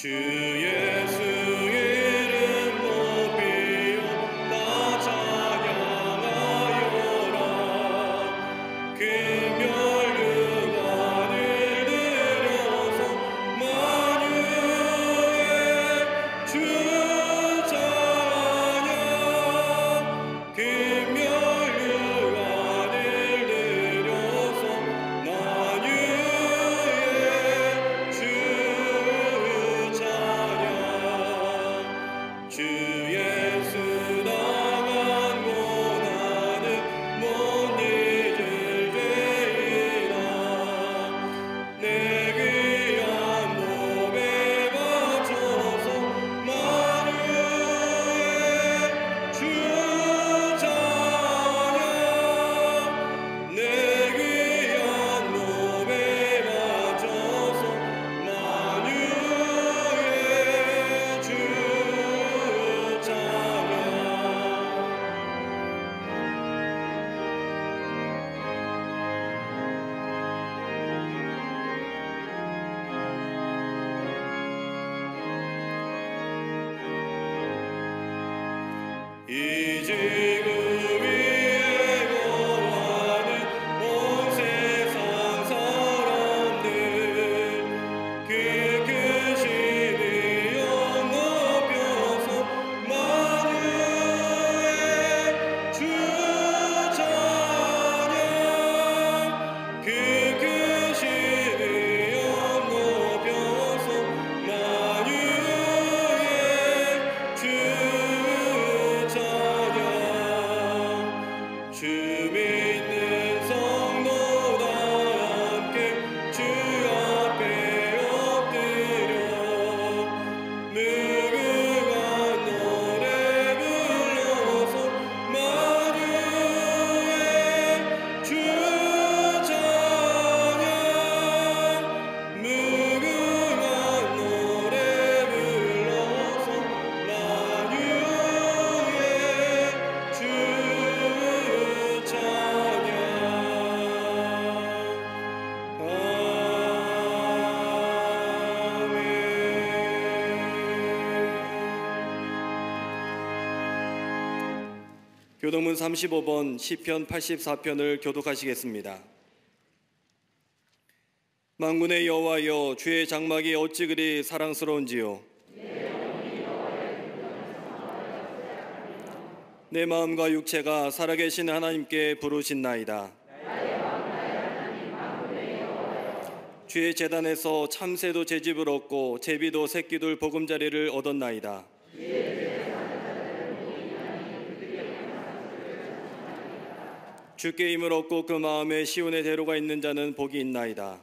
주의 교동문 35번 시편 84편을 교독하시겠습니다. 만군의 여호와여 주의 장막이 어찌 그리 사랑스러운지요 내 마음과 육체가 살아계신 하나님께 부르신나이다. 주의 재단에서 참새도 제집을 얻고 제비도 새끼들 보금자리를 얻었나이다. 주께 임을 얻고 그 마음에 시온의 대로가 있는 자는 복이 있나이다.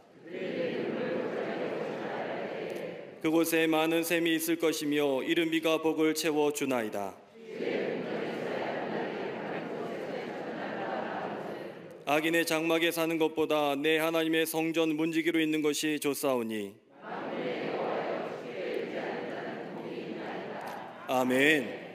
그곳에 많은 샘이 있을 것이며 이른비가 복을 채워 주나이다. 악인의 장막에 사는 것보다 내 하나님의 성전 문지기로 있는 것이 좋사오니. 아멘.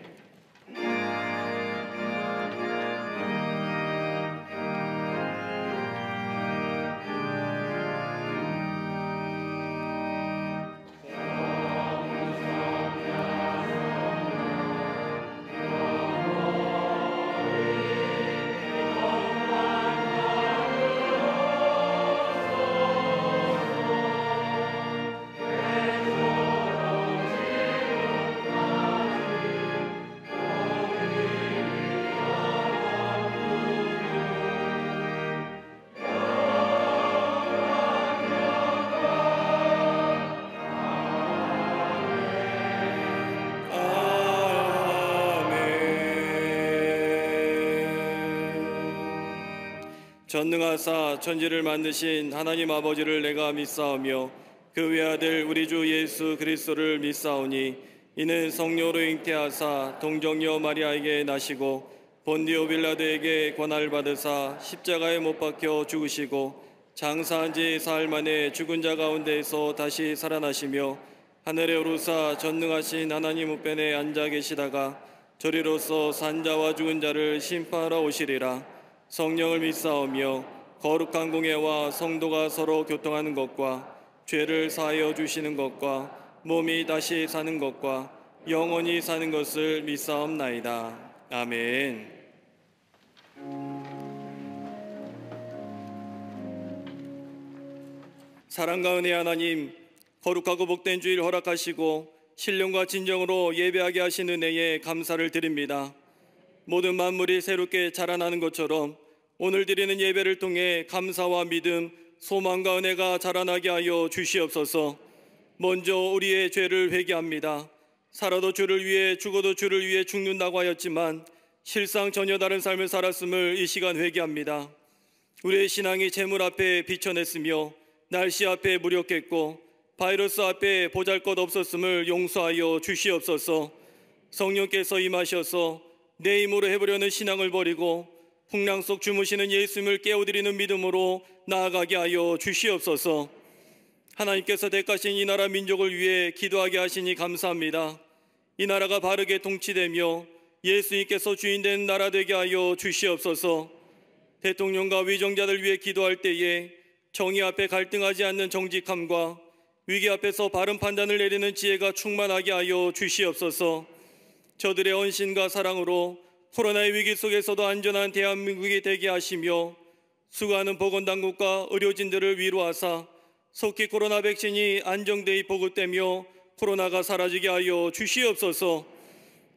전능하사 천지를 만드신 하나님 아버지를 내가 믿사오며 그 외아들 우리 주 예수 그리스도를 믿사오니 이는 성녀로 잉태하사 동정녀 마리아에게 나시고 본디오 빌라드에게 권한을 받으사 십자가에 못 박혀 죽으시고 장사한 지 사흘 만에 죽은 자 가운데에서 다시 살아나시며 하늘에 오르사 전능하신 하나님 우편에 앉아 계시다가 저리로서 산자와 죽은 자를 심판하러 오시리라. 성령을 믿사오며 거룩한 공예와 성도가 서로 교통하는 것과 죄를 사하여 주시는 것과 몸이 다시 사는 것과 영원히 사는 것을 믿사옵나이다. 아멘. 사랑과 은혜 하나님, 거룩하고 복된 주일 허락하시고 신령과 진정으로 예배하게 하시는 은혜에 감사를 드립니다. 모든 만물이 새롭게 자라나는 것처럼 오늘 드리는 예배를 통해 감사와 믿음, 소망과 은혜가 자라나게 하여 주시옵소서. 먼저 우리의 죄를 회개합니다. 살아도 주를 위해 죽어도 주를 위해 죽는다고 하였지만 실상 전혀 다른 삶을 살았음을 이 시간 회개합니다. 우리의 신앙이 재물 앞에 비춰냈으며 날씨 앞에 무력했고 바이러스 앞에 보잘것 없었음을 용서하여 주시옵소서. 성령께서 임하셔서 내 힘으로 해보려는 신앙을 버리고 풍랑 속 주무시는 예수님을 깨워드리는 믿음으로 나아가게 하여 주시옵소서. 하나님께서 대가신 이 나라 민족을 위해 기도하게 하시니 감사합니다. 이 나라가 바르게 통치되며 예수님께서 주인된 나라 되게 하여 주시옵소서. 대통령과 위정자들 위해 기도할 때에 정의 앞에 갈등하지 않는 정직함과 위기 앞에서 바른 판단을 내리는 지혜가 충만하게 하여 주시옵소서. 저들의 헌신과 사랑으로 코로나의 위기 속에서도 안전한 대한민국이 되게 하시며 수고하는 보건당국과 의료진들을 위로하사 속히 코로나 백신이 안정되이 보급되며 코로나가 사라지게 하여 주시옵소서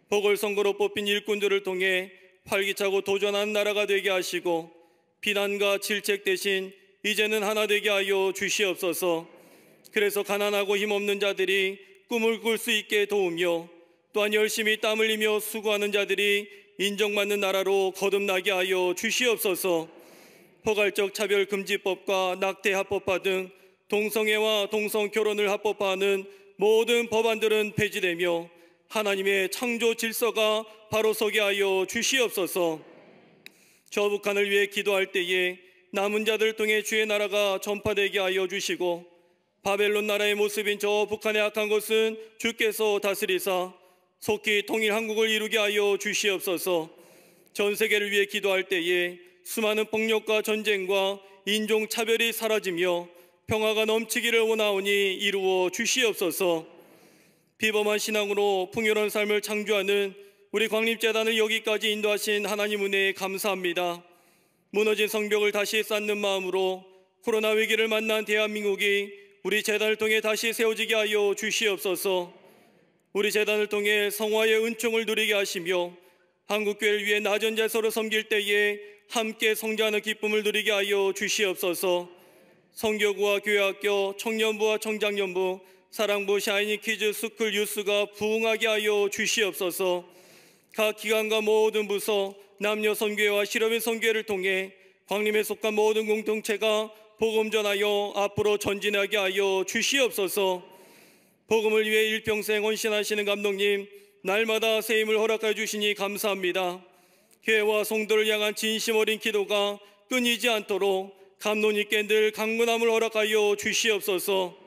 보궐선거로 뽑힌 일꾼들을 통해 활기차고 도전한 나라가 되게 하시고 비난과 질책 대신 이제는 하나 되게 하여 주시옵소서 그래서 가난하고 힘없는 자들이 꿈을 꿀 수 있게 도우며 또한 열심히 땀 흘리며 수고하는 자들이 인정받는 나라로 거듭나게 하여 주시옵소서. 포괄적 차별 금지법과 낙태 합법화 등 동성애와 동성 결혼을 합법화하는 모든 법안들은 폐지되며 하나님의 창조 질서가 바로 서게 하여 주시옵소서. 저 북한을 위해 기도할 때에 남은 자들 통해 주의 나라가 전파되게 하여 주시고 바벨론 나라의 모습인 저 북한의 악한 것은 주께서 다스리사 속히 통일 한국을 이루게 하여 주시옵소서. 전 세계를 위해 기도할 때에 수많은 폭력과 전쟁과 인종 차별이 사라지며 평화가 넘치기를 원하오니 이루어 주시옵소서. 비범한 신앙으로 풍요로운 삶을 창조하는 우리 광립재단을 여기까지 인도하신 하나님 은혜에 감사합니다. 무너진 성벽을 다시 쌓는 마음으로 코로나 위기를 만난 대한민국이 우리 재단을 통해 다시 세워지게 하여 주시옵소서. 우리 재단을 통해 성화의 은총을 누리게 하시며 한국교회를 위해 낮은 자세로 섬길 때에 함께 성장하는 기쁨을 누리게 하여 주시옵소서 성교구와 교회학교, 청년부와 청장년부, 사랑부 샤이니 키즈 스쿨 유스가 부흥하게 하여 주시옵소서 각 기관과 모든 부서, 남녀 선교회와 실업인 선교회를 통해 광림에 속한 모든 공동체가 복음 전하여 앞으로 전진하게 하여 주시옵소서 복음을 위해 일평생 헌신하시는 감독님 날마다 세임을 허락하여 주시니 감사합니다. 교회와 성도를 향한 진심 어린 기도가 끊이지 않도록 감독님께 늘 강건함을 허락하여 주시옵소서.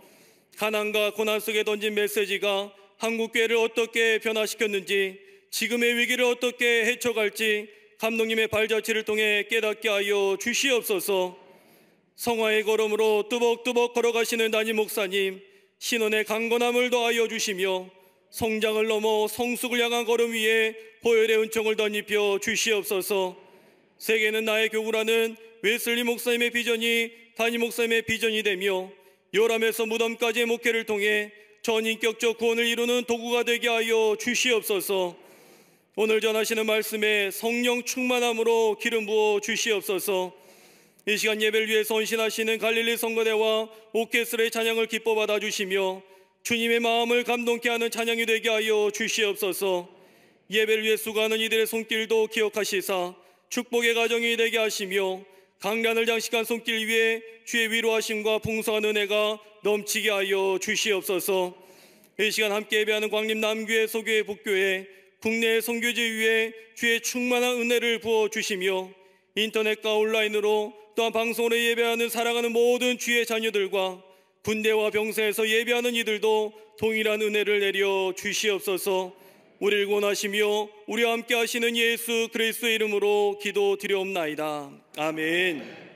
가난과 고난 속에 던진 메시지가 한국교회를 어떻게 변화시켰는지 지금의 위기를 어떻게 헤쳐갈지 감독님의 발자취를 통해 깨닫게 하여 주시옵소서. 성화의 걸음으로 뚜벅뚜벅 걸어가시는 담임 목사님 신원의 강건함을 더하여 주시며 성장을 넘어 성숙을 향한 걸음 위에 보혈의 은총을 덧입혀 주시옵소서. 세계는 나의 교구라는 웨슬리 목사님의 비전이 다니 목사님의 비전이 되며 요람에서 무덤까지의 목회를 통해 전인격적 구원을 이루는 도구가 되게 하여 주시옵소서. 오늘 전하시는 말씀에 성령 충만함으로 기름 부어 주시옵소서. 이 시간 예배를 위해선신하시는 갈릴리 선거대와 오케스트라의 찬양을 기뻐 받아주시며 주님의 마음을 감동케 하는 찬양이 되게 하여 주시옵소서 예배를 위해 수고하는 이들의 손길도 기억하시사 축복의 가정이 되게 하시며 강단을 장식한 손길 위에 주의 위로하심과 풍성한 은혜가 넘치게 하여 주시옵소서 이 시간 함께 예배하는 광림 남교회 소교회 복교회 국내 성교제 위에 주의 충만한 은혜를 부어 주시며 인터넷과 온라인으로 또한 방송으로 예배하는 사랑하는 모든 주의 자녀들과 군대와 병사에서 예배하는 이들도 동일한 은혜를 내려 주시옵소서 우리를 권하시며 우리와 함께 하시는 예수 그리스도의 이름으로 기도드려옵나이다. 아멘.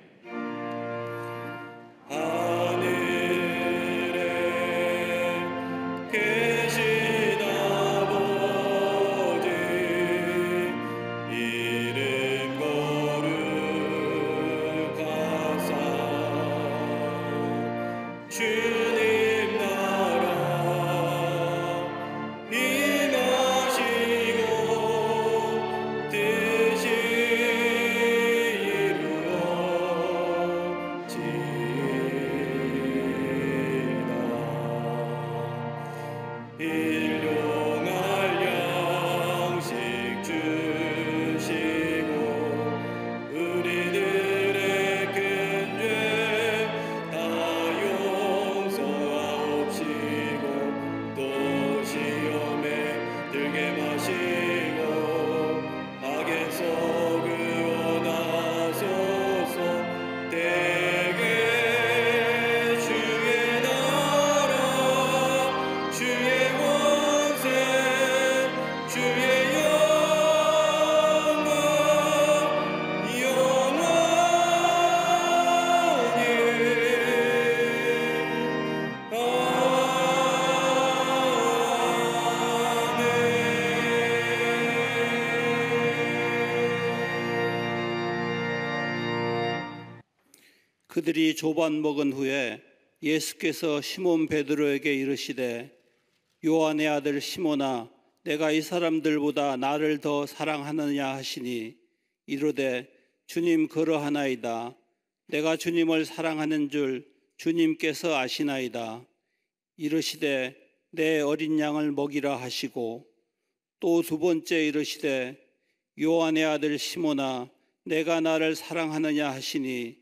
조반 먹은 후에 예수께서 시몬 베드로에게 이르시되 요한의 아들 시몬아 내가 이 사람들보다 나를 더 사랑하느냐 하시니 이르되 주님 그러하나이다 내가 주님을 사랑하는 줄 주님께서 아시나이다 이르시되 내 어린 양을 먹이라 하시고 또 두 번째 이르시되 요한의 아들 시몬아 내가 나를 사랑하느냐 하시니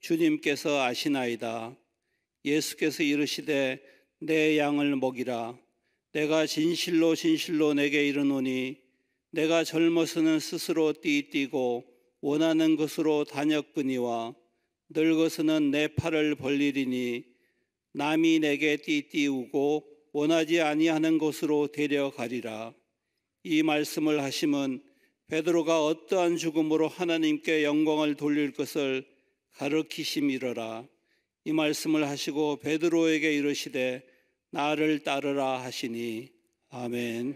주님께서 아시나이다. 예수께서 이르시되 내 양을 먹이라. 내가 진실로 진실로 내게 이르노니 내가 젊어서는 스스로 띠띠고 원하는 것으로 다녔거니와 늙어서는 내 팔을 벌리리니 남이 내게 띠띠우고 원하지 아니하는 곳으로 데려가리라. 이 말씀을 하심은 베드로가 어떠한 죽음으로 하나님께 영광을 돌릴 것을 가르키심이러라 이 말씀을 하시고 베드로에게 이르시되 나를 따르라 하시니 아멘.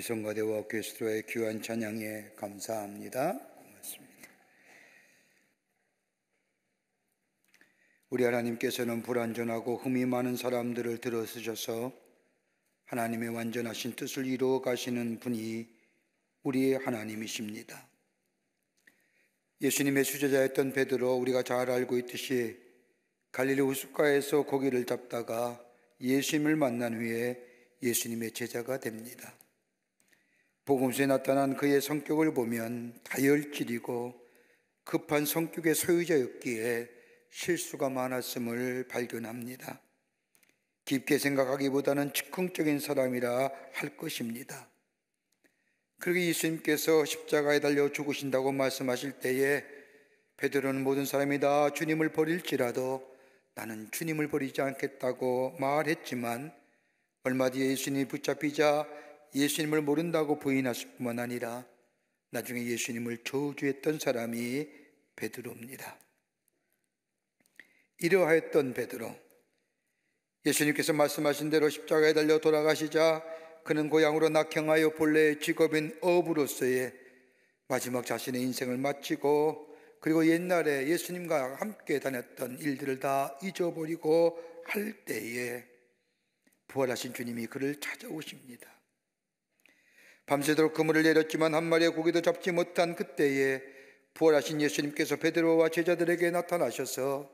일성가대와 오케스트라의 귀한 찬양에 감사합니다. 고맙습니다. 우리 하나님께서는 불완전하고 흠이 많은 사람들을 들어쓰셔서 하나님의 완전하신 뜻을 이루어 가시는 분이 우리의 하나님이십니다. 예수님의 수제자였던 베드로 우리가 잘 알고 있듯이 갈릴리 우스가에서 고기를 잡다가 예수님을 만난 후에 예수님의 제자가 됩니다. 복음서에 나타난 그의 성격을 보면 다혈질이고 급한 성격의 소유자였기에 실수가 많았음을 발견합니다. 깊게 생각하기보다는 즉흥적인 사람이라 할 것입니다. 그리고 예수님께서 십자가에 달려 죽으신다고 말씀하실 때에 베드로는 모든 사람이 다 주님을 버릴지라도 나는 주님을 버리지 않겠다고 말했지만 얼마 뒤에 예수님이 붙잡히자 예수님을 모른다고 부인하실 뿐만 아니라 나중에 예수님을 저주했던 사람이 베드로입니다. 이러하였던 베드로. 예수님께서 말씀하신 대로 십자가에 달려 돌아가시자 그는 고향으로 낙향하여 본래 직업인 어부로서의 마지막 자신의 인생을 마치고 그리고 옛날에 예수님과 함께 다녔던 일들을 다 잊어버리고 할 때에 부활하신 주님이 그를 찾아오십니다. 밤새도록 그물을 내렸지만 한 마리의 고기도 잡지 못한 그때에 부활하신 예수님께서 베드로와 제자들에게 나타나셔서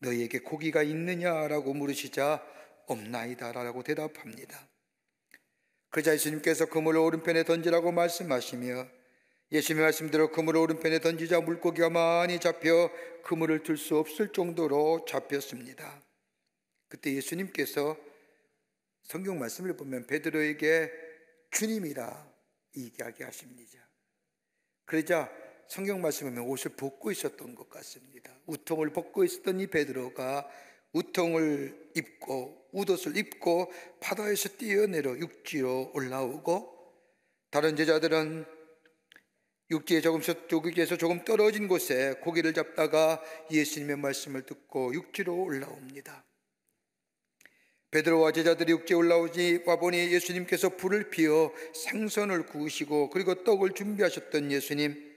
너희에게 고기가 있느냐라고 물으시자 없나이다라고 대답합니다. 그자 예수님께서 그물을 오른편에 던지라고 말씀하시며 예수님의 말씀대로 그물을 오른편에 던지자 물고기가 많이 잡혀 그물을 들 수 없을 정도로 잡혔습니다. 그때 예수님께서 성경 말씀을 보면 베드로에게 주님이라 이야기하십니다. 그러자 성경 말씀에 옷을 벗고 있었던 것 같습니다. 우통을 벗고 있었던 이 베드로가 우통을 입고 우옷을 입고 바다에서 뛰어내려 육지로 올라오고 다른 제자들은 육지에 조금씩 조기에서 조금 떨어진 곳에 고기를 잡다가 예수님의 말씀을 듣고 육지로 올라옵니다. 베드로와 제자들이 육지에 올라오지 와 보니 예수님께서 불을 피어 생선을 구우시고 그리고 떡을 준비하셨던 예수님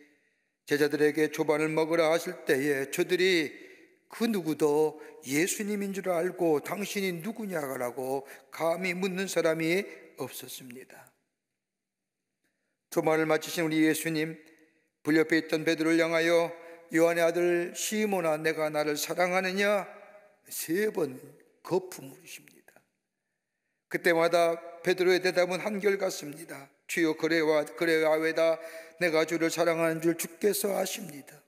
제자들에게 초반을 먹으라 하실 때에 저들이 그 누구도 예수님인 줄 알고 당신이 누구냐라고 감히 묻는 사람이 없었습니다. 초반을 마치신 우리 예수님 불 옆에 있던 베드로를 향하여 요한의 아들 시모나 내가 나를 사랑하느냐 세 번 거품으십니다. 그때마다 베드로의 대답은 한결 같습니다. 주여 그래와 그래야외다 내가 주를 사랑하는 줄 주께서 아십니다.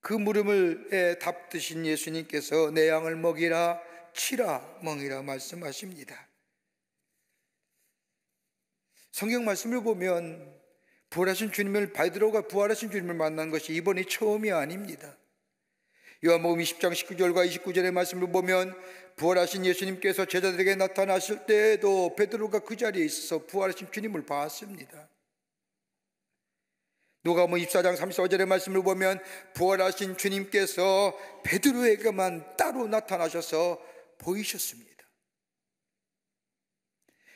그 물음을 답 드신 예수님께서 내 양을 먹이라 치라 멍이라 말씀하십니다. 성경 말씀을 보면 부활하신 주님을 베드로가 부활하신 주님을 만난 것이 이번이 처음이 아닙니다. 요한복음 20장 19절과 29절의 말씀을 보면 부활하신 예수님께서 제자들에게 나타나실 때에도 베드로가 그 자리에 있어서 부활하신 주님을 봤습니다. 누가복음 24장 34절의 말씀을 보면 부활하신 주님께서 베드로에게만 따로 나타나셔서 보이셨습니다.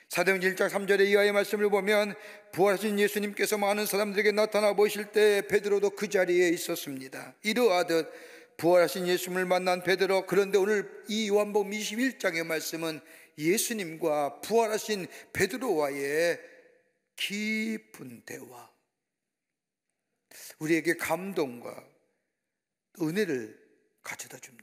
사도행전 1장 3절의 이하의 말씀을 보면 부활하신 예수님께서 많은 사람들에게 나타나 보실 때 베드로도 그 자리에 있었습니다. 이러하듯 부활하신 예수님을 만난 베드로 그런데 오늘 이 요한복음 21장의 말씀은 예수님과 부활하신 베드로와의 깊은 대화 우리에게 감동과 은혜를 가져다 줍니다.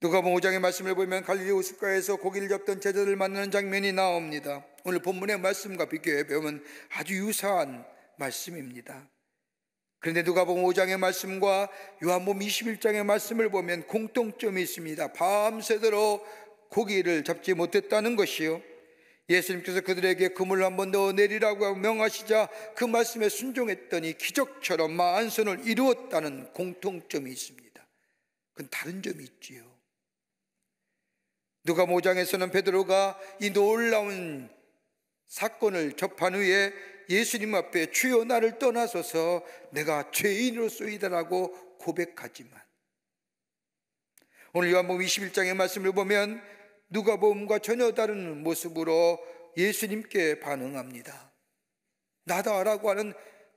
누가복음 5장의 말씀을 보면 갈릴리 우스가에서 고기를 잡던 제자들을 만나는 장면이 나옵니다. 오늘 본문의 말씀과 비교해 보면 아주 유사한 말씀입니다. 그런데 누가복음 5장의 말씀과 요한복음 21장의 말씀을 보면 공통점이 있습니다. 밤새도록 고기를 잡지 못했다는 것이요. 예수님께서 그들에게 그물 한번 넣어 내리라고 명하시자 그 말씀에 순종했더니 기적처럼 만선을 이루었다는 공통점이 있습니다. 그건 다른 점이 있지요. 누가 모장에서는 베드로가 이 놀라운 사건을 접한 후에 예수님 앞에 주여 나를 떠나서서 내가 죄인으로 쏘이다라고 고백하지만 오늘 요한복음 21장의 말씀을 보면 누가복음과 전혀 다른 모습으로 예수님께 반응합니다. 나다라고 하는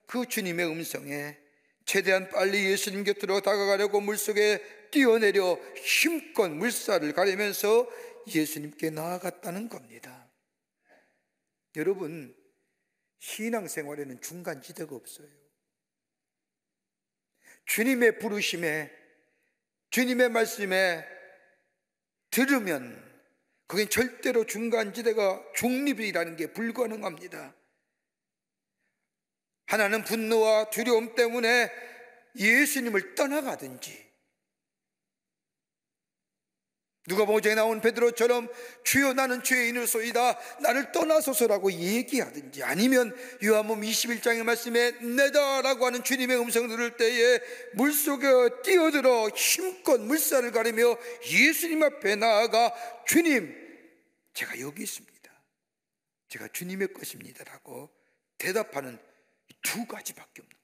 그 주님의 음성에 최대한 빨리 예수님 곁으로 다가가려고 물속에 뛰어내려 힘껏 물살을 가리면서 예수님께 나아갔다는 겁니다. 여러분, 신앙생활에는 중간지대가 없어요. 주님의 부르심에 주님의 말씀에 들으면 그게 절대로 중간지대가 중립이라는 게 불가능합니다. 하나는 분노와 두려움 때문에 예수님을 떠나가든지 누가복음에 나온 베드로처럼 주여 나는 죄인으로소이다 나를 떠나소서라고 얘기하든지 아니면 요한복음 21장의 말씀에 내다라고 하는 주님의 음성을 들을 때에 물속에 뛰어들어 힘껏 물살을 가리며 예수님 앞에 나아가 주님 제가 여기 있습니다 제가 주님의 것입니다라고 대답하는 두 가지밖에 없는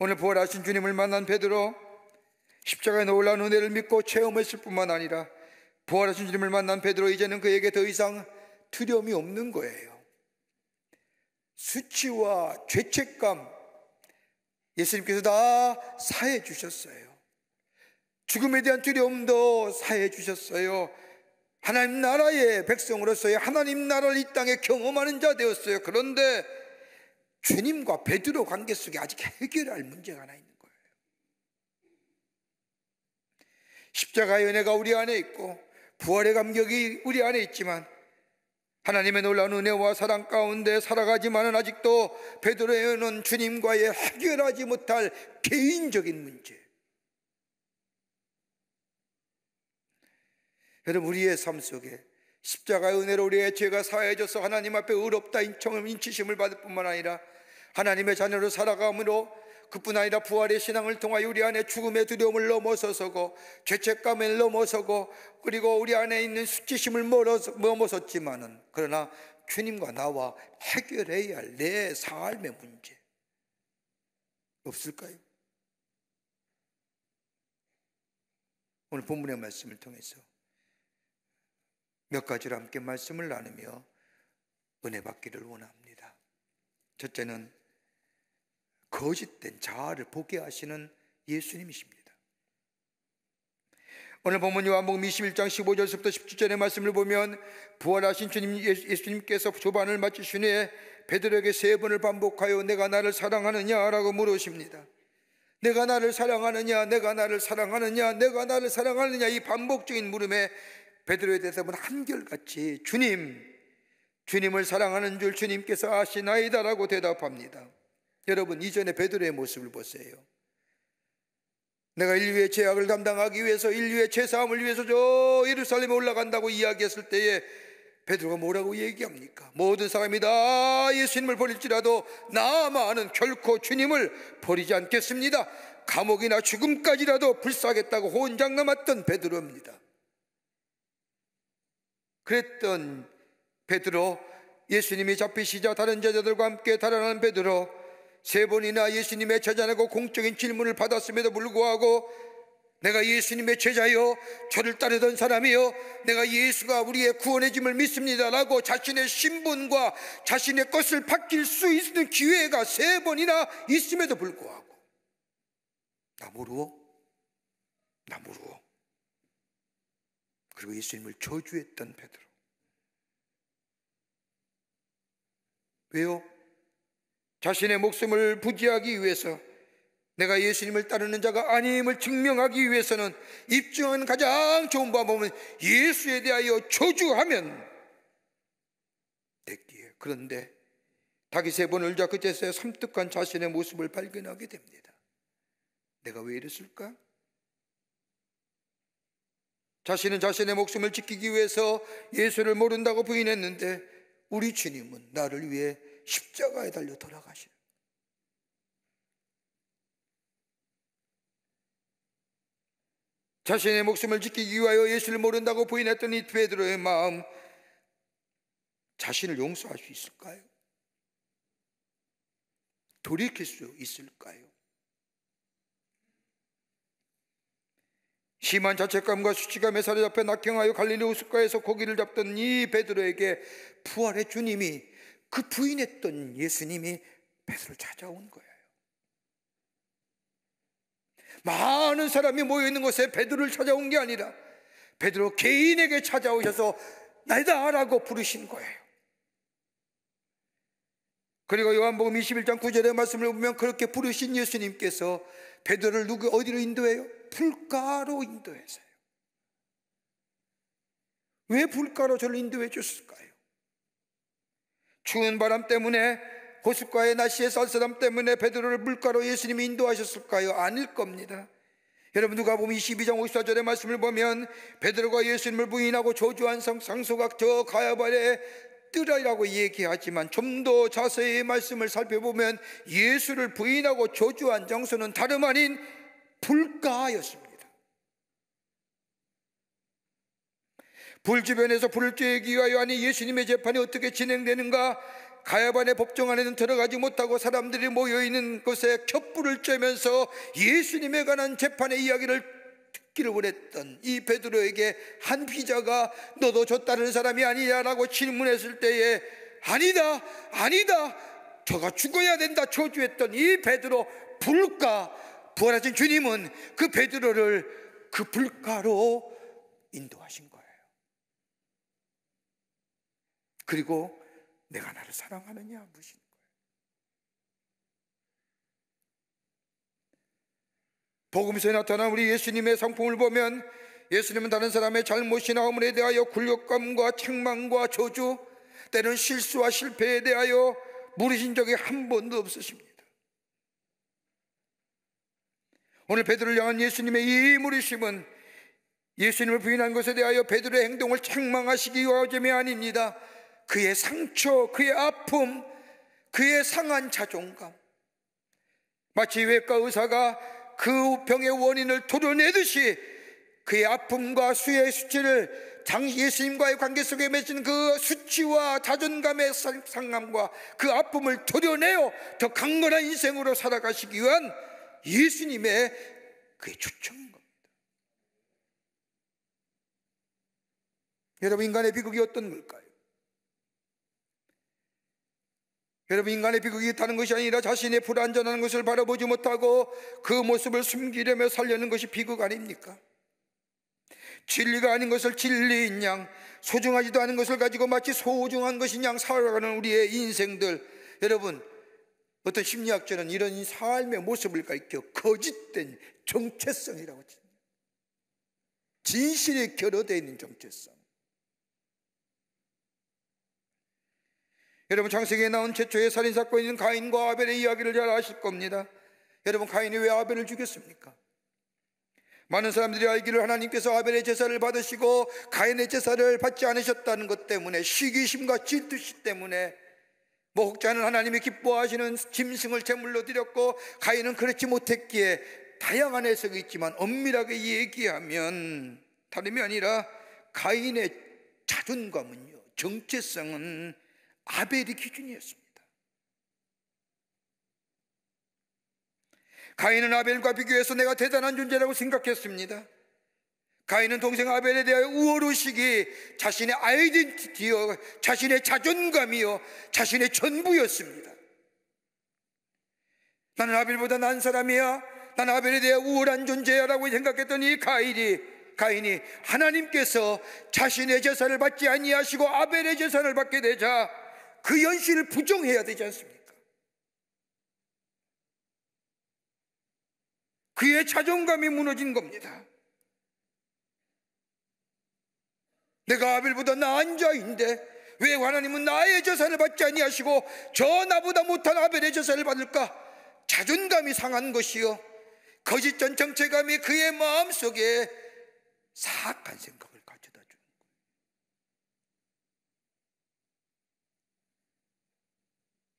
오늘 부활하신 주님을 만난 베드로 십자가의 놀라운 은혜를 믿고 체험했을 뿐만 아니라 부활하신 주님을 만난 베드로 이제는 그에게 더 이상 두려움이 없는 거예요. 수치와 죄책감 예수님께서 다 사해 주셨어요. 죽음에 대한 두려움도 사해 주셨어요. 하나님 나라의 백성으로서의 하나님 나라를 이 땅에 경험하는 자 되었어요. 그런데 주님과 베드로 관계 속에 아직 해결할 문제가 하나 있는 거예요. 십자가의 은혜가 우리 안에 있고 부활의 감격이 우리 안에 있지만 하나님의 놀라운 은혜와 사랑 가운데 살아가지만은 아직도 베드로에는 주님과의 해결하지 못할 개인적인 문제. 여러분 우리의 삶 속에 십자가의 은혜로 우리의 죄가 사해져서 하나님 앞에 의롭다 인청을 인치심을 받을 뿐만 아니라 하나님의 자녀로 살아가므로 그뿐 아니라 부활의 신앙을 통하여 우리 안에 죽음의 두려움을 넘어서서고 죄책감을 넘어서고 그리고 우리 안에 있는 수치심을 넘어섰지만은 그러나 주님과 나와 해결해야 할 내 삶의 문제 없을까요? 오늘 본문의 말씀을 통해서 몇 가지로 함께 말씀을 나누며 은혜 받기를 원합니다. 첫째는 거짓된 자아를 복귀하시는 예수님이십니다. 오늘 보면 요한복음 21장 15절부터 17절의 말씀을 보면 부활하신 주님 예수님께서 조반을 마치신 후 베드로에게 세 번을 반복하여 내가 나를 사랑하느냐라고 물으십니다. 내가 나를 사랑하느냐, 내가 나를 사랑하느냐, 내가 나를 사랑하느냐 이 반복적인 물음에 베드로의 대답은 한결같이 주님, 주님을 사랑하는 줄 주님께서 아시나이다라고 대답합니다. 여러분 이전에 베드로의 모습을 보세요. 내가 인류의 죄악을 담당하기 위해서 인류의 죄사함을 위해서 저 예루살렘에 올라간다고 이야기했을 때에 베드로가 뭐라고 얘기합니까? 모든 사람이 다 예수님을 버릴지라도 나만은 결코 주님을 버리지 않겠습니다. 감옥이나 죽음까지라도 불사하겠다고 혼장남았던 베드로입니다. 그랬던 베드로 예수님이 잡히시자 다른 제자들과 함께 달아나는 베드로 세 번이나 예수님의 제자라고 공적인 질문을 받았음에도 불구하고 내가 예수님의 제자여 저를 따르던 사람이요 내가 예수가 우리의 구원의 짐을 믿습니다라고 자신의 신분과 자신의 것을 바뀔 수 있는 기회가 세 번이나 있음에도 불구하고 나 모르오 나 모르오 그리고 예수님을 저주했던 베드로 왜요? 자신의 목숨을 부지하기 위해서 내가 예수님을 따르는 자가 아님을 증명하기 위해서는 입증한 가장 좋은 방법은 예수에 대하여 저주하면 됐기에 그런데 다윗세 번을 울자 그제서야 섬뜩한 자신의 모습을 발견하게 됩니다. 내가 왜 이랬을까? 자신은 자신의 목숨을 지키기 위해서 예수를 모른다고 부인했는데 우리 주님은 나를 위해 십자가에 달려 돌아가신 자신의 목숨을 지키기 위하여 예수를 모른다고 부인했던 이 베드로의 마음 자신을 용서할 수 있을까요? 돌이킬 수 있을까요? 심한 자책감과 수치감에 사로잡혀 낙경하여 갈릴리 우스가에서 고기를 잡던 이 베드로에게 부활의 주님이 그 부인했던 예수님이 베드로를 찾아온 거예요. 많은 사람이 모여 있는 곳에 베드로를 찾아온 게 아니라 베드로 개인에게 찾아오셔서 나이다라고 부르신 거예요. 그리고 요한복음 21장 9절의 말씀을 보면 그렇게 부르신 예수님께서 베드로를 누구 어디로 인도해요? 불가로 인도해서요왜 불가로 저를 인도해 주셨을까요? 추운 바람 때문에 고숫가의 날씨의 쌀쌀함 때문에 베드로를 물가로 예수님이 인도하셨을까요? 아닐 겁니다. 여러분 누가 보면 22장 54절의 말씀을 보면 베드로가 예수님을 부인하고 저주한 상, 소가저 가야발에 뜨라라고 얘기하지만 좀 더 자세히 말씀을 살펴보면 예수를 부인하고 저주한 장소는 다름 아닌 불가였습니다. 불 주변에서 불을 쬐기 위하여 아니 예수님의 재판이 어떻게 진행되는가 가야반의 법정 안에는 들어가지 못하고 사람들이 모여 있는 곳에 촛불을 쬐면서 예수님에 관한 재판의 이야기를 듣기를 원했던 이 베드로에게 한 피자가 너도 줬다는 사람이 아니냐라고 질문했을 때에 아니다 아니다 저가 죽어야 된다 저주했던 이 베드로 불가 부활하신 주님은 그 베드로를 그 불가로 인도하신 그리고 내가 나를 사랑하느냐 무으시는 거예요. 복음서에 나타난 우리 예수님의 성품을 보면 예수님은 다른 사람의 잘못이나 허물에 대하여 굴욕감과 책망과 저주, 때는 실수와 실패에 대하여 무으신 적이 한 번도 없으십니다. 오늘 베드로를 향한 예수님의 이무으심은 예수님을 부인한 것에 대하여 베드로의 행동을 책망하시기 위함이 아닙니다. 그의 상처, 그의 아픔, 그의 상한 자존감. 마치 외과 의사가 그 병의 원인을 토려내듯이 그의 아픔과 수의 수치를 당 예수님과의 관계 속에 맺은 그 수치와 자존감의 상함과 그 아픔을 토려내어 더 강건한 인생으로 살아가시기 위한 예수님의 그의 초청인 겁니다. 여러분 인간의 비극이 어떤 걸까요? 여러분 인간의 비극이 있다는 것이 아니라 자신의 불완전한 것을 바라보지 못하고 그 모습을 숨기려며 살려는 것이 비극 아닙니까? 진리가 아닌 것을 진리인 양 소중하지도 않은 것을 가지고 마치 소중한 것인 양 살아가는 우리의 인생들 여러분 어떤 심리학자는 이런 삶의 모습을 가리켜 거짓된 정체성이라고 합니다. 진실이 결여되어 있는 정체성 여러분 창세기에 나온 최초의 살인 사건인 가인과 아벨의 이야기를 잘 아실 겁니다. 여러분 가인이 왜 아벨을 죽였습니까? 많은 사람들이 알기를 하나님께서 아벨의 제사를 받으시고 가인의 제사를 받지 않으셨다는 것 때문에 시기심과 질투심 때문에 목자는 뭐 하나님이 기뻐하시는 짐승을 제물로 드렸고 가인은 그렇지 못했기에 다양한 해석이 있지만 엄밀하게 얘기하면 다름이 아니라 가인의 자존감은요 정체성은 아벨이 기준이었습니다. 가인은 아벨과 비교해서 내가 대단한 존재라고 생각했습니다. 가인은 동생 아벨에 대하여 우월의식이 자신의 아이덴티티요, 자신의 자존감이요, 자신의 전부였습니다. 나는 아벨보다 난 사람이야. 난 아벨에 대해 우월한 존재야라고 생각했던 이 가인이 가인이 하나님께서 자신의 재산을 받지 아니하시고 아벨의 재산을 받게 되자 그 현실을 부정해야 되지 않습니까? 그의 자존감이 무너진 겁니다. 내가 아벨보다 나은 자인데 왜 하나님은 나의 재산을 받지 아니하시고 저 나보다 못한 아벨의 재산을 받을까? 자존감이 상한 것이요 거짓 전정체감이 그의 마음속에 사악한 생각을 가져다 준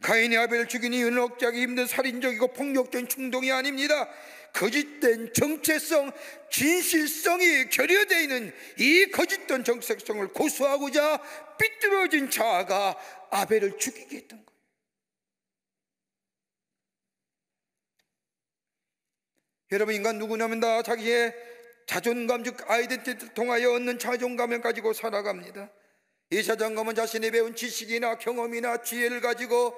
가인이 아벨을 죽인 이유는 억제하기 힘든 살인적이고 폭력적인 충동이 아닙니다. 거짓된 정체성, 진실성이 결여되어 있는 이 거짓된 정체성을 고수하고자 삐뚤어진 자아가 아벨을 죽이게 했던 거예요. 여러분, 인간 누구냐면 다 자기의 자존감, 즉, 아이덴티티를 통하여 얻는 자존감을 가지고 살아갑니다. 이 재점검은 자신이 배운 지식이나 경험이나 지혜를 가지고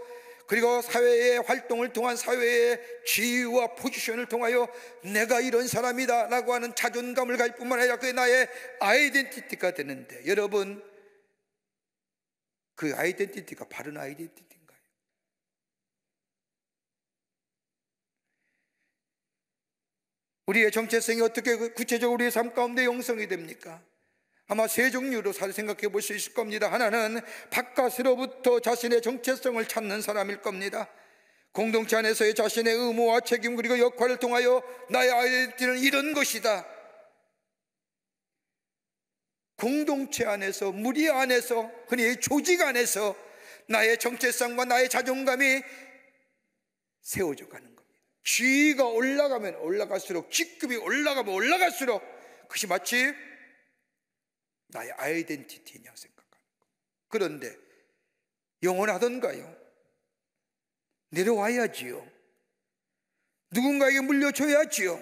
그리고 사회의 활동을 통한 사회의 지위와 포지션을 통하여 내가 이런 사람이다 라고 하는 자존감을 가질 뿐만 아니라 그게 나의 아이덴티티가 되는데 여러분 그 아이덴티티가 바른 아이덴티티인가요? 우리의 정체성이 어떻게 구체적으로 우리의 삶 가운데 영성이 됩니까? 아마 세 종류로 잘 생각해 볼 수 있을 겁니다. 하나는 바깥으로부터 자신의 정체성을 찾는 사람일 겁니다. 공동체 안에서의 자신의 의무와 책임 그리고 역할을 통하여 나의 아이덴티는 이런 것이다. 공동체 안에서, 무리 안에서, 흔히 조직 안에서 나의 정체성과 나의 자존감이 세워져 가는 겁니다. 지위가 올라가면 올라갈수록, 직급이 올라가면 올라갈수록 그것이 마치 나의 아이덴티티냐 생각하는 거. 그런데 영원하던가요? 내려와야지요. 누군가에게 물려줘야지요.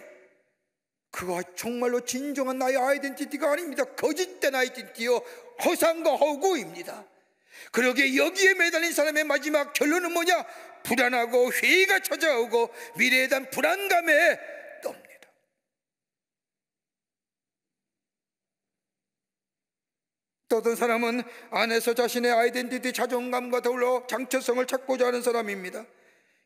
그거 정말로 진정한 나의 아이덴티티가 아닙니다. 거짓된 아이덴티티요. 허상과 허구입니다. 그러게 여기에 매달린 사람의 마지막 결론은 뭐냐? 불안하고 회의가 찾아오고 미래에 대한 불안감에 또 어떤 사람은 안에서 자신의 아이덴티티 자존감과 더불어 장체성을 찾고자 하는 사람입니다.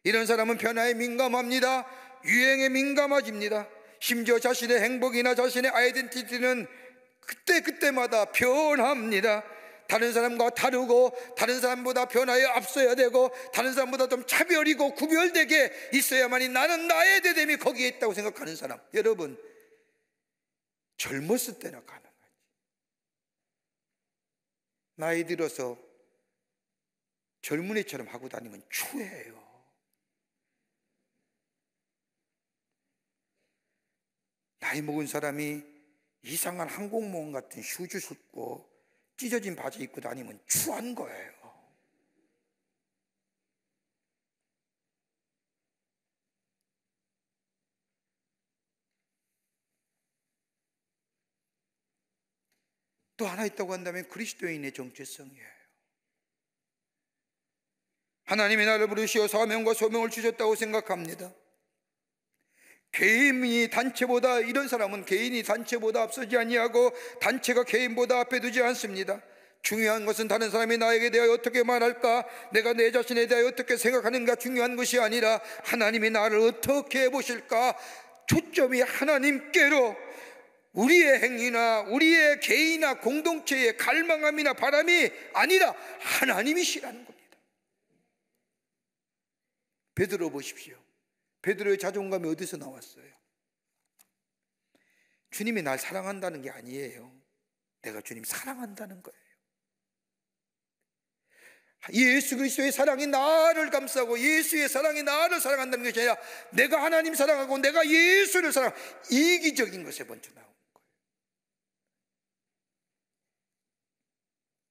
이런 사람은 변화에 민감합니다. 유행에 민감해집니다. 심지어 자신의 행복이나 자신의 아이덴티티는 그때그때마다 변합니다. 다른 사람과 다르고 다른 사람보다 변화에 앞서야 되고 다른 사람보다 좀 차별이고 구별되게 있어야만이 나는 나의 대됨이 거기에 있다고 생각하는 사람 여러분 젊었을 때나 가나 나이 들어서 젊은이처럼 하고 다니면 추해요. 나이 먹은 사람이 이상한 항공모함 같은 휴즈 싣고 찢어진 바지 입고 다니면 추한 거예요. 또 하나 있다고 한다면 그리스도인의 정체성이에요. 하나님이 나를 부르시어 사명과 소명을 주셨다고 생각합니다. 개인이 단체보다 이런 사람은 개인이 단체보다 앞서지 아니하고 단체가 개인보다 앞에 두지 않습니다. 중요한 것은 다른 사람이 나에게 대하여 어떻게 말할까, 내가 내 자신에 대하여 어떻게 생각하는가 중요한 것이 아니라 하나님이 나를 어떻게 보실까 초점이 하나님께로 우리의 행위나 우리의 개인이나 공동체의 갈망함이나 바람이 아니라 하나님이시라는 겁니다. 베드로 보십시오. 베드로의 자존감이 어디서 나왔어요? 주님이 날 사랑한다는 게 아니에요. 내가 주님 사랑한다는 거예요. 예수 그리스도의 사랑이 나를 감싸고 예수의 사랑이 나를 사랑한다는 것이 아니라 내가 하나님 사랑하고 내가 예수를 사랑 이기적인 것에 먼저 나오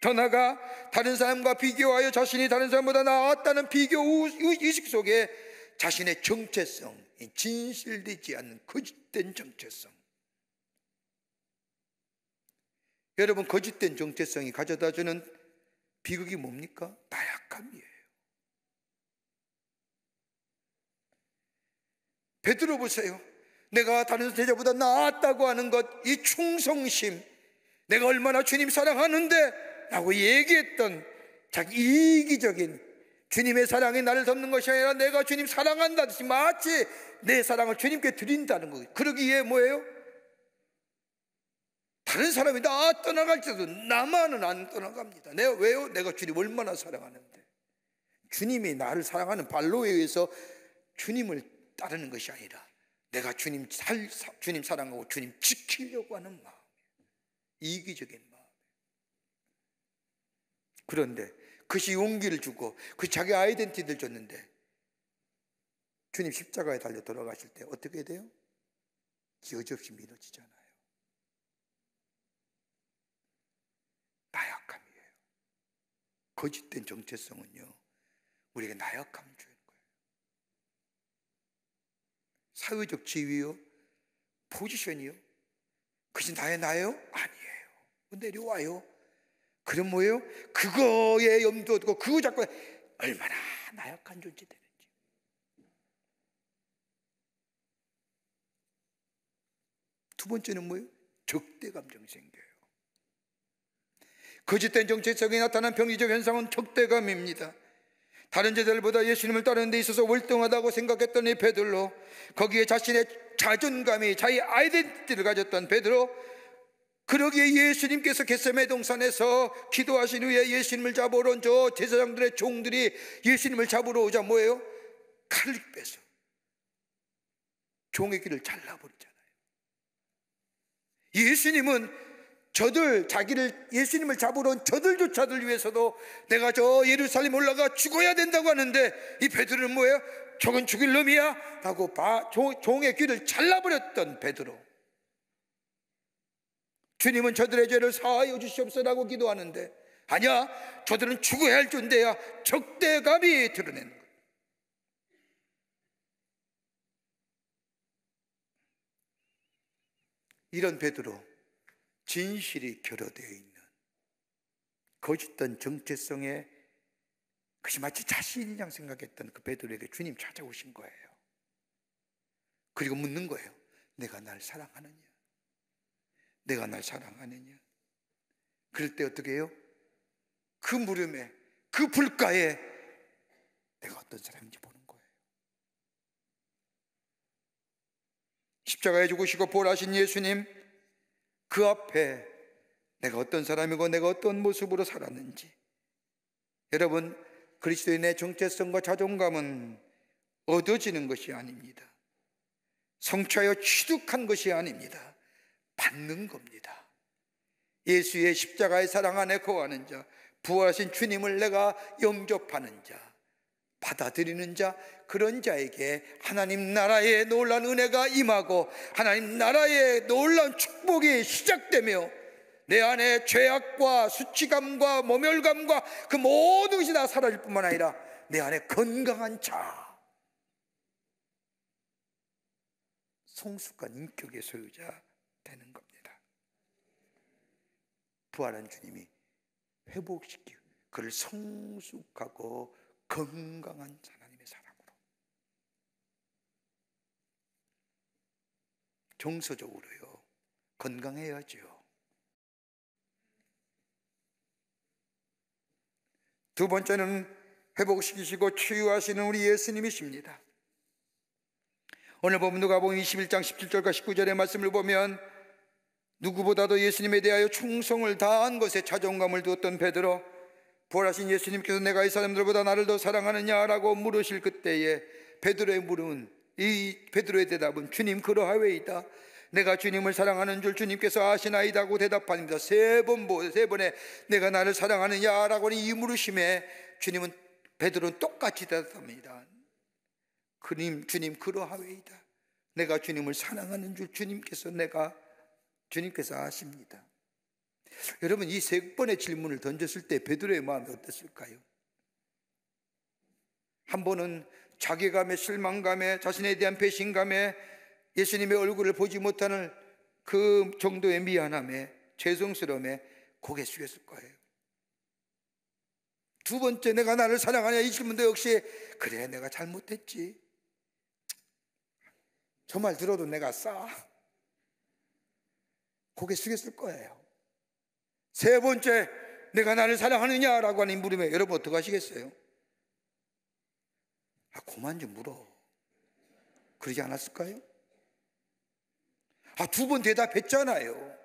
더 나아가 다른 사람과 비교하여 자신이 다른 사람보다 나았다는 비교 의식 속에 자신의 정체성, 진실되지 않는 거짓된 정체성. 여러분, 거짓된 정체성이 가져다 주는 비극이 뭡니까? 나약함이에요. 베드로 보세요. 내가 다른 제자보다 나았다고 하는 것, 이 충성심. 내가 얼마나 주님 사랑하는데 라고 얘기했던 자기 이기적인 주님의 사랑이 나를 덮는 것이 아니라 내가 주님 사랑한다 듯이 마치 내 사랑을 주님께 드린다는 거예요. 그러기에 뭐예요? 다른 사람이 다 떠나갈지라도 나만은 안 떠나갑니다. 내가 왜요? 내가 주님 얼마나 사랑하는데. 주님이 나를 사랑하는 발로에 의해서 주님을 따르는 것이 아니라 내가 주님 살, 주님 사랑하고 주님 지키려고 하는 마음. 이기적인 그런데 그것이 용기를 주고 그 자기 아이덴티티를 줬는데 주님 십자가에 달려 돌아가실 때 어떻게 돼요? 기어없이 믿어지잖아요. 나약함이에요. 거짓된 정체성은요, 우리에게 나약함을 주는 거예요. 사회적 지위요, 포지션이요, 그것이 나의 나요? 아니에요. 내려와요. 그럼 뭐예요? 그거에 염두 두고 그거 잡고 얼마나 나약한 존재 되는지. 두 번째는 뭐예요? 적대감정이 생겨요. 거짓된 정체성에 나타난 병리적 현상은 적대감입니다. 다른 제자들보다 예수님을 따르는 데 있어서 월등하다고 생각했던 이 베드로 거기에 자신의 자존감이 자기 아이덴티티를 가졌던 베드로 그러기에 예수님께서 겟세메 동산에서 기도하신 후에 예수님을 잡으러 온 저 제사장들의 종들이 예수님을 잡으러 오자 뭐예요? 칼을 빼서 종의 귀를 잘라버리잖아요. 예수님은 저들 자기를 예수님을 잡으러 온 저들조차들 위해서도 내가 저 예루살렘 올라가 죽어야 된다고 하는데 이 베드로는 뭐예요? 저건 죽일 놈이야? 라고 종의 귀를 잘라버렸던 베드로 주님은 저들의 죄를 사하여 주시옵소서라고 기도하는데 아니야 저들은 죽어야 할 존재야 적대감이 드러내는 거예요 이런 베드로 진실이 결여되어 있는 거짓된 정체성에 그것이 마치 자신이양 생각했던 그 베드로에게 주님 찾아오신 거예요 그리고 묻는 거예요 내가 날 사랑하느냐 내가 날 사랑하느냐. 그럴 때 어떻게 해요? 그 물음에, 그 불가에 내가 어떤 사람인지 보는 거예요. 십자가에 죽으시고 보라신 예수님, 그 앞에 내가 어떤 사람이고 내가 어떤 모습으로 살았는지. 여러분, 그리스도인의 정체성과 자존감은 얻어지는 것이 아닙니다. 성취하여 취득한 것이 아닙니다. 받는 겁니다. 예수의 십자가의 사랑 안에 거하는 자, 부활하신 주님을 내가 영접하는 자, 받아들이는 자, 그런 자에게 하나님 나라의 놀란 은혜가 임하고 하나님 나라의 놀란 축복이 시작되며 내 안에 죄악과 수치감과 모멸감과 그 모든 것이 다 사라질 뿐만 아니라 내 안에 건강한 자, 성숙한 인격의 소유자, 되는 겁니다. 부활한 주님이 회복시키고 그를 성숙하고 건강한 하나님의 사랑으로 정서적으로요 건강해야죠. 두 번째는 회복시키시고 치유하시는 우리 예수님이십니다. 오늘 보면 누가복음 21장 17절과 19절의 말씀을 보면 누구보다도 예수님에 대하여 충성을 다한 것에 자존감을 두었던 베드로 부활하신 예수님께서 내가 이 사람들보다 나를 더 사랑하느냐라고 물으실 그때에 베드로의 물음은 이 베드로의 대답은 주님 그러하웨이다 내가 주님을 사랑하는 줄 주님께서 아시나이다고 대답합니다. 세 번 보세 세 번에 내가 나를 사랑하느냐라고 하는 이 물으심에 주님은 베드로는 똑같이 대답합니다. 그님 주님 그러하웨이다. 내가 주님을 사랑하는 줄 주님께서 내가 주님께서 아십니다. 여러분 이 세 번의 질문을 던졌을 때 베드로의 마음이 어땠을까요? 한 번은 자괴감에 실망감에 자신에 대한 배신감에 예수님의 얼굴을 보지 못하는 그 정도의 미안함에 죄송스러움에 고개 숙였을 거예요. 두 번째 내가 나를 사랑하냐 이 질문도 역시 그래 내가 잘못했지. 저말 들어도 내가 싸. 고개 숙였을 거예요. 세 번째, 내가 나를 사랑하느냐라고 하는 물음에 여러분 어떻게 하시겠어요? 아, 그만 좀 물어. 그러지 않았을까요? 아, 두 번 대답했잖아요.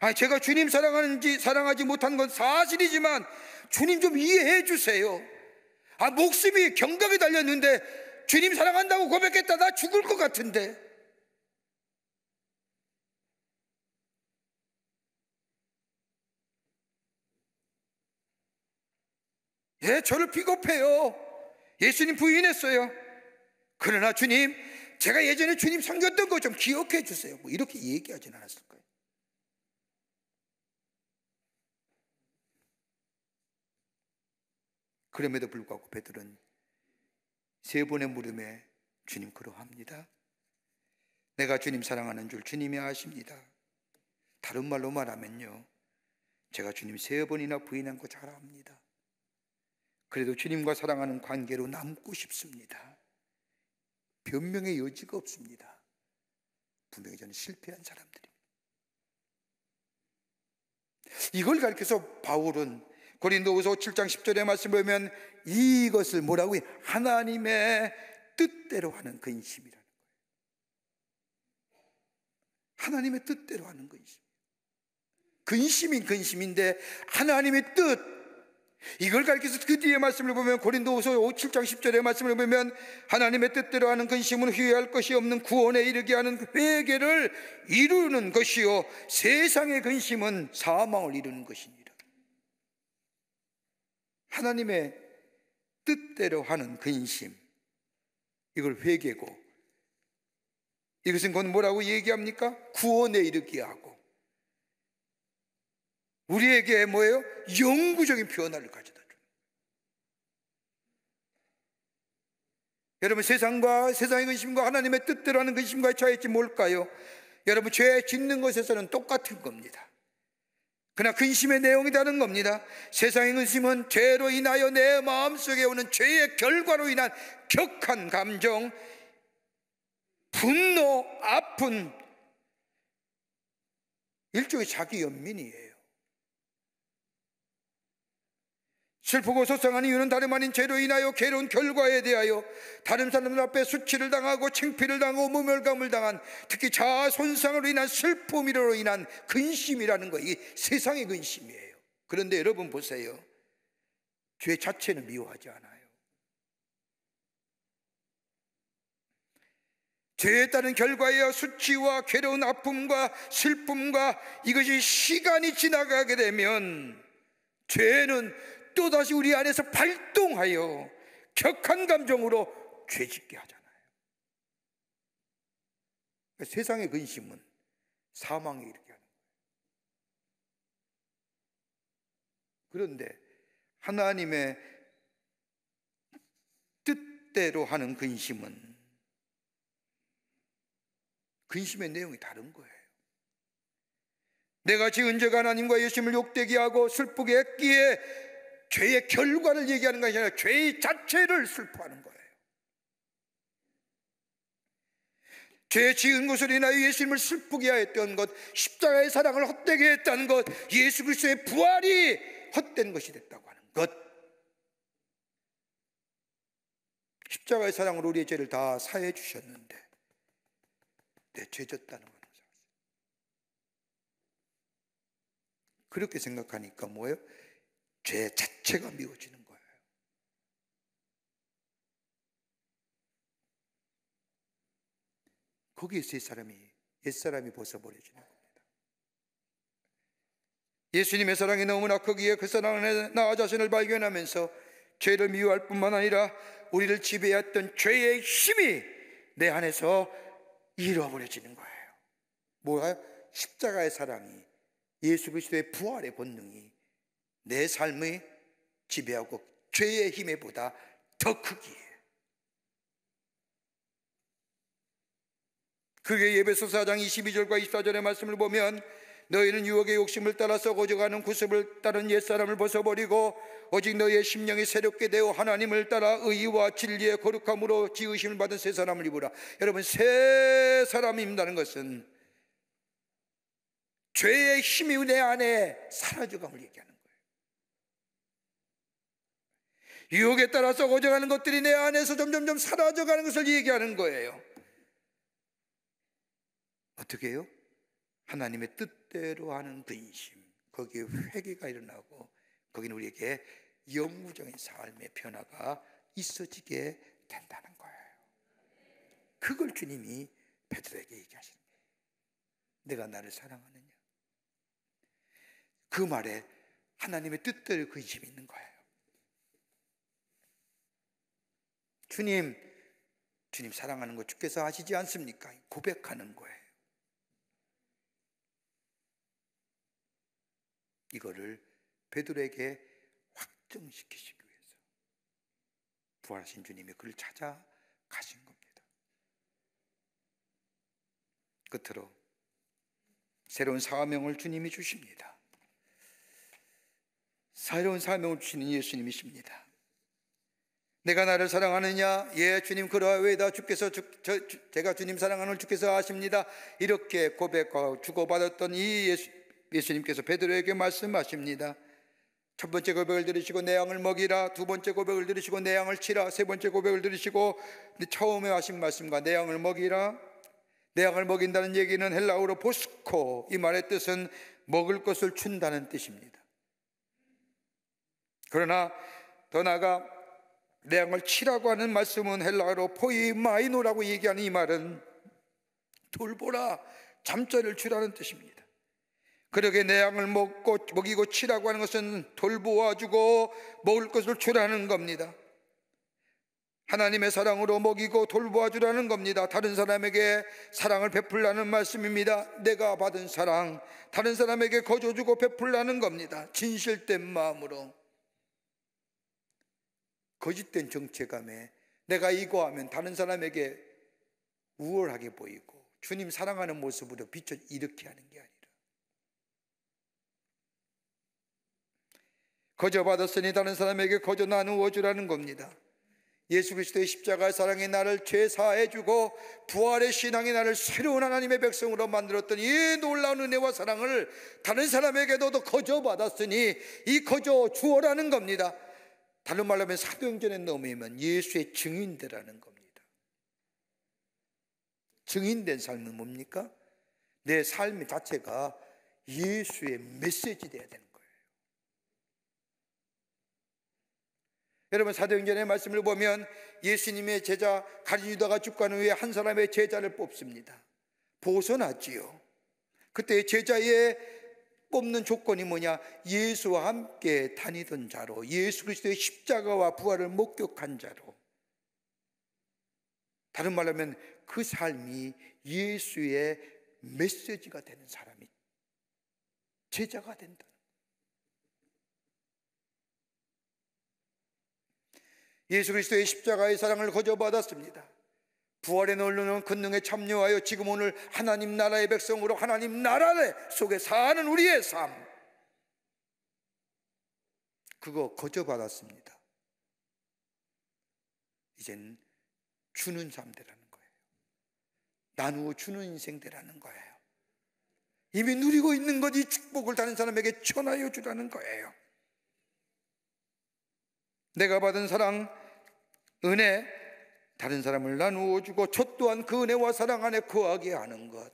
아, 제가 주님 사랑하는지 사랑하지 못한 건 사실이지만 주님 좀 이해해 주세요. 아, 목숨이 경각에 달렸는데 주님 사랑한다고 고백했다. 나 죽을 것 같은데. 예, 저를 비겁해요. 예수님 부인했어요. 그러나 주님, 제가 예전에 주님 섬겼던 거 좀 기억해 주세요. 뭐 이렇게 얘기하진 않았을 거예요. 그럼에도 불구하고 베드로는 세 번의 물음에 주님 그러합니다. 내가 주님 사랑하는 줄 주님이 아십니다. 다른 말로 말하면요. 제가 주님 세 번이나 부인한 거 잘 압니다. 그래도 주님과 사랑하는 관계로 남고 싶습니다. 변명의 여지가 없습니다. 분명히 저는 실패한 사람들입니다. 이걸 가르쳐서 바울은 고린도후서 7장 10절의 말씀 보면 이것을 뭐라고 해요? 하나님의 뜻대로 하는 근심이라는 그 거예요. 하나님의 뜻대로 하는 근심. 그 근심인 그 근심인데 하나님의 뜻 이걸 가르쳐서 그 뒤에 말씀을 보면 고린도후서 7장 10절의 말씀을 보면 하나님의 뜻대로 하는 근심은 후회할 것이 없는 구원에 이르게 하는 회개를 이루는 것이요 세상의 근심은 사망을 이루는 것이니 하나님의 뜻대로 하는 근심, 그 이걸 회개고, 이것은 곧 뭐라고 얘기합니까? 구원에 이르게 하고, 우리에게 뭐예요? 영구적인 변화를 가져다 줘. 여러분, 세상과 세상의 근심과 그 하나님의 뜻대로 하는 근심과의 그 차이점 뭘까요? 여러분, 죄 짓는 것에서는 똑같은 겁니다. 그러나 근심의 내용이다는 겁니다. 세상의 근심은 죄로 인하여 내 마음속에 오는 죄의 결과로 인한 격한 감정, 분노, 아픔, 일종의 자기 연민이에요. 슬프고 속상한 이유는 다름 아닌 죄로 인하여 괴로운 결과에 대하여 다른 사람들 앞에 수치를 당하고 창피를 당하고 무멸감을 당한 특히 자아 손상으로 인한 슬픔으로 인한 근심이라는 것이 세상의 근심이에요. 그런데 여러분 보세요. 죄 자체는 미워하지 않아요. 죄에 따른 결과여 수치와 괴로운 아픔과 슬픔과 이것이 시간이 지나가게 되면 죄는 또다시 우리 안에서 발동하여 격한 감정으로 죄짓게 하잖아요. 그러니까 세상의 근심은 사망에 이르게 하는 거예요. 그런데 하나님의 뜻대로 하는 근심은 근심의 내용이 다른 거예요. 내가 지은 죄가 하나님과 예심을 욕되게 하고 슬프게 했기에 죄의 결과를 얘기하는 것이 아니라 죄의 자체를 슬퍼하는 거예요. 죄 지은 것을 인하여 예수님을 슬프게 하였던 것, 십자가의 사랑을 헛되게 했다는 것, 예수 그리스도의 부활이 헛된 것이 됐다고 하는 것. 십자가의 사랑으로 우리의 죄를 다 사해 주셨는데 내 죄졌다는 거는 그렇게 생각하니까 뭐예요? 죄 자체가 미워지는 거예요. 거기에서 이 사람이 옛사람이 벗어버려지는 겁니다. 예수님의 사랑이 너무나 크기에 그 사랑 안나 자신을 발견하면서 죄를 미워할 뿐만 아니라 우리를 지배했던 죄의 힘이 내 안에서 잃어버려지는 거예요. 뭐야? 십자가의 사랑이 예수 그리스도의 부활의 본능이 내삶의 지배하고 죄의 힘에 보다 더 크기에 그게 예배소 사장 22절과 24절의 말씀을 보면 너희는 유혹의 욕심을 따라서 고져가는 구습을 따른 옛사람을 벗어버리고 오직 너희의 심령이 새롭게 되어 하나님을 따라 의와 진리의 거룩함으로 지으심을 받은 새 사람을 입으라 여러분 새 사람이 입는다는 것은 죄의 힘이 내 안에 사라져감을 얘기하는 거예요 유혹에 따라 서고정하는 것들이 내 안에서 점점점 사라져가는 것을 얘기하는 거예요. 어떻게 요 하나님의 뜻대로 하는 근심, 거기에 회개가 일어나고, 거기는 우리에게 영구적인 삶의 변화가 있어지게 된다는 거예요. 그걸 주님이 베드로에게 얘기하시는 거예요. 내가 나를 사랑하느냐? 그 말에 하나님의 뜻대로 근심이 있는 거예요. 주님, 주님 사랑하는 거 주께서 아시지 않습니까? 고백하는 거예요. 이거를 베드로에게 확증시키시기 위해서 부활하신 주님이 그를 찾아가신 겁니다. 끝으로 새로운 사명을 주님이 주십니다. 새로운 사명을 주시는 예수님이십니다. 내가 나를 사랑하느냐? 예, 주님 그러하이다 주께서 주, 저, 주, 제가 주님 사랑하는 주께서 아십니다. 이렇게 고백하고 주고받았던 이 예수, 예수님께서 베드로에게 말씀하십니다. 첫 번째 고백을 들으시고 내 양을 먹이라 두 번째 고백을 들으시고 내 양을 치라 세 번째 고백을 들으시고 네, 처음에 하신 말씀과 내 양을 먹이라 내 양을 먹인다는 얘기는 헬라어로 보스코 이 말의 뜻은 먹을 것을 준다는 뜻입니다. 그러나 더 나아가 내 양을 치라고 하는 말씀은 헬라어로 포이마이노라고 얘기하는 이 말은 돌보라 잠자리를 주라는 뜻입니다. 그러게 내 양을 먹고 먹이고 치라고 하는 것은 돌보아 주고 먹을 것을 주라는 겁니다. 하나님의 사랑으로 먹이고 돌보아 주라는 겁니다. 다른 사람에게 사랑을 베풀라는 말씀입니다. 내가 받은 사랑 다른 사람에게 거저 주고 베풀라는 겁니다. 진실된 마음으로 거짓된 정체감에 내가 이거 하면 다른 사람에게 우월하게 보이고 주님 사랑하는 모습으로 비춰 이렇게 하는 게 아니라 거저 받았으니 다른 사람에게 거저 나누어 주라는 겁니다. 예수 그리스도의 십자가의 사랑이 나를 죄사해 주고 부활의 신앙이 나를 새로운 하나님의 백성으로 만들었던 이 놀라운 은혜와 사랑을 다른 사람에게도 거저 받았으니 이 거저 주어라는 겁니다. 다른 말로 하면 사도행전의 넘으면 예수의 증인되라는 겁니다. 증인된 삶은 뭡니까? 내 삶 자체가 예수의 메시지 돼야 되는 거예요. 여러분 사도행전의 말씀을 보면 예수님의 제자 가룟 유다가 죽고 후에 한 사람의 제자를 뽑습니다. 보선하지요. 그때 제자의 꼽는 조건이 뭐냐? 예수와 함께 다니던 자로, 예수 그리스도의 십자가와 부활을 목격한 자로. 다른 말로 하면 그 삶이 예수의 메시지가 되는 사람이 제자가 된다. 예수 그리스도의 십자가의 사랑을 거저 받았습니다. 부활의 논리는 근능에 참여하여 지금 오늘 하나님 나라의 백성으로 하나님 나라 속에 사는 우리의 삶 그거 거저받았습니다 이젠 주는 삶 되라는 거예요 나누어 주는 인생 되라는 거예요 이미 누리고 있는 것이 축복을 다른 사람에게 전하여 주라는 거예요 내가 받은 사랑, 은혜, 다른 사람을 나누어 주고 저 또한 그 은혜와 사랑 안에 거하게 하는 것.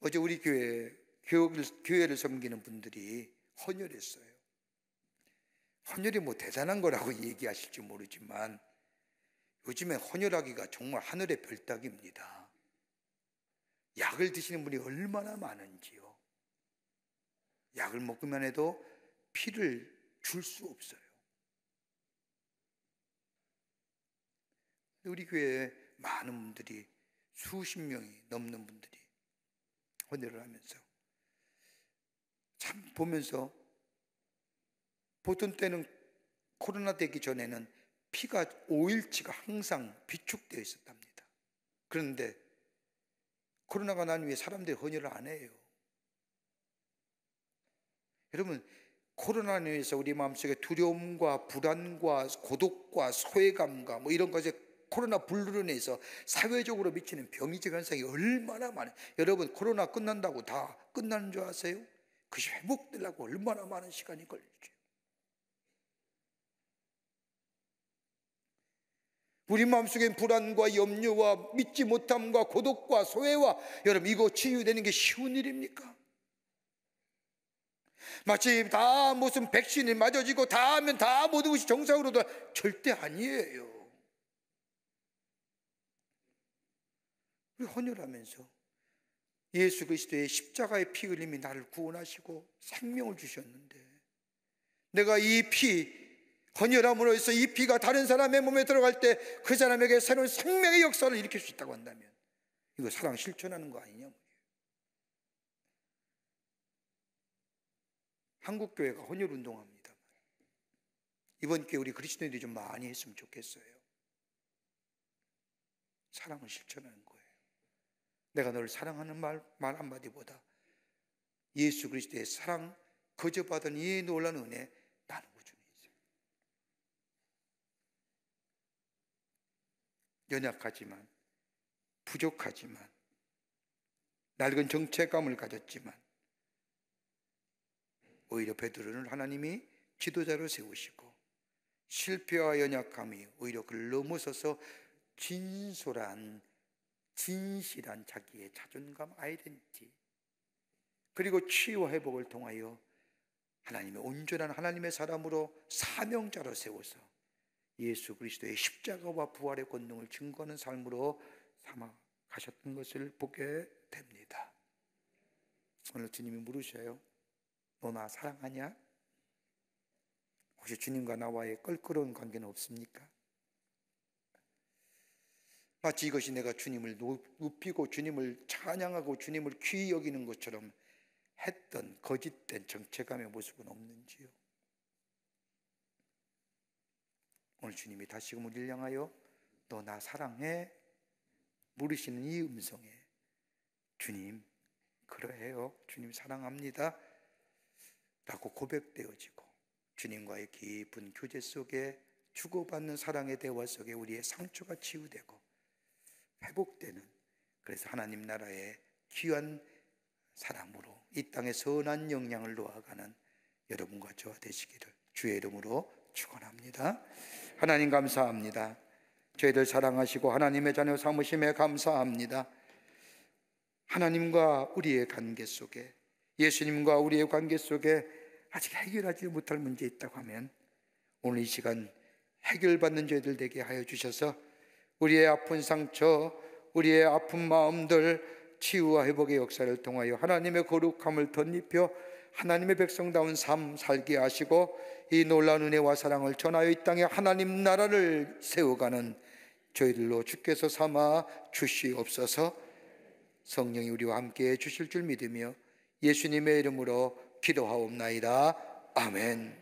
어제 우리 교회 교회를, 교회를 섬기는 분들이 헌혈했어요. 헌혈이 뭐 대단한 거라고 얘기하실지 모르지만 요즘에 헌혈하기가 정말 하늘의 별따기입니다. 약을 드시는 분이 얼마나 많은지요. 약을 먹기만 해도 피를 줄 수 없어요. 우리 교회에 많은 분들이 수십 명이 넘는 분들이 헌혈을 하면서 참 보면서 보통 때는 코로나 되기 전에는 피가 5일치가 항상 비축되어 있었답니다. 그런데 코로나가 난 후에 사람들이 헌혈을 안 해요. 여러분 코로나 에서 우리 마음속에 두려움과 불안과 고독과 소외감과 뭐 이런 것에 코로나 불루로 인해서 사회적으로 미치는 병이적 현상이 얼마나 많아요. 여러분 코로나 끝난다고 다 끝나는 줄 아세요? 그것이 회복되려고 얼마나 많은 시간이 걸리죠. 우리 마음속엔 불안과 염려와 믿지 못함과 고독과 소외와 여러분 이거 치유되는 게 쉬운 일입니까? 마치 다 무슨 백신이 맞아지고 다 하면 다 모든 것이 정상으로 돌아 절대 아니에요. 헌혈하면서 예수 그리스도의 십자가의 피 흘림이 나를 구원하시고 생명을 주셨는데 내가 이 피 헌혈함으로 해서 이 피가 다른 사람의 몸에 들어갈 때 그 사람에게 새로운 생명의 역사를 일으킬 수 있다고 한다면 이거 사랑 실천하는 거 아니냐 한국 교회가 헌혈 운동합니다. 이번 기회 우리 그리스도인들이 좀 많이 했으면 좋겠어요. 사랑을 실천하는 거. 내가 너를 사랑하는 말, 말 한마디보다 예수 그리스도의 사랑, 거저 받은 이 놀란 은혜 나는 구주는 인생. 연약하지만, 부족하지만, 낡은 정체감을 가졌지만, 오히려 베드로는 하나님이 지도자로 세우시고, 실패와 연약함이 오히려 그를 넘어서서 진솔한 진실한 자기의 자존감 아이덴티 그리고 치유와 회복을 통하여 하나님의 온전한 하나님의 사람으로 사명자로 세워서 예수 그리스도의 십자가와 부활의 권능을 증거하는 삶으로 삼아 가셨던 것을 보게 됩니다. 오늘 주님이 물으셔요. 너 나 사랑하냐? 혹시 주님과 나와의 껄끄러운 관계는 없습니까? 마치 이것이 내가 주님을 높이고 주님을 찬양하고 주님을 귀히 여기는 것처럼 했던 거짓된 정체감의 모습은 없는지요? 오늘 주님이 다시금 우리를 향하여 너 나 사랑해 물으시는 이 음성에 주님 그러해요 주님 사랑합니다 라고 고백되어지고 주님과의 깊은 교제 속에 주고받는 사랑의 대화 속에 우리의 상처가 치유되고 회복되는 그래서 하나님 나라의 귀한 사람으로 이 땅에 선한 영향을 놓아가는 여러분과 저와 되시기를 주의 이름으로 축원합니다. 하나님 감사합니다. 저희들 사랑하시고 하나님의 자녀 삼으심에 감사합니다. 하나님과 우리의 관계 속에 예수님과 우리의 관계 속에 아직 해결하지 못할 문제 있다고 하면 오늘 이 시간 해결받는 저희들 되게 하여 주셔서 우리의 아픈 상처, 우리의 아픈 마음들 치유와 회복의 역사를 통하여 하나님의 거룩함을 덧입혀 하나님의 백성다운 삶 살게 하시고 이 놀라운 은혜와 사랑을 전하여 이 땅에 하나님 나라를 세워가는 저희들로 주께서 삼아 주시옵소서 성령이 우리와 함께 해 주실 줄 믿으며 예수님의 이름으로 기도하옵나이다. 아멘.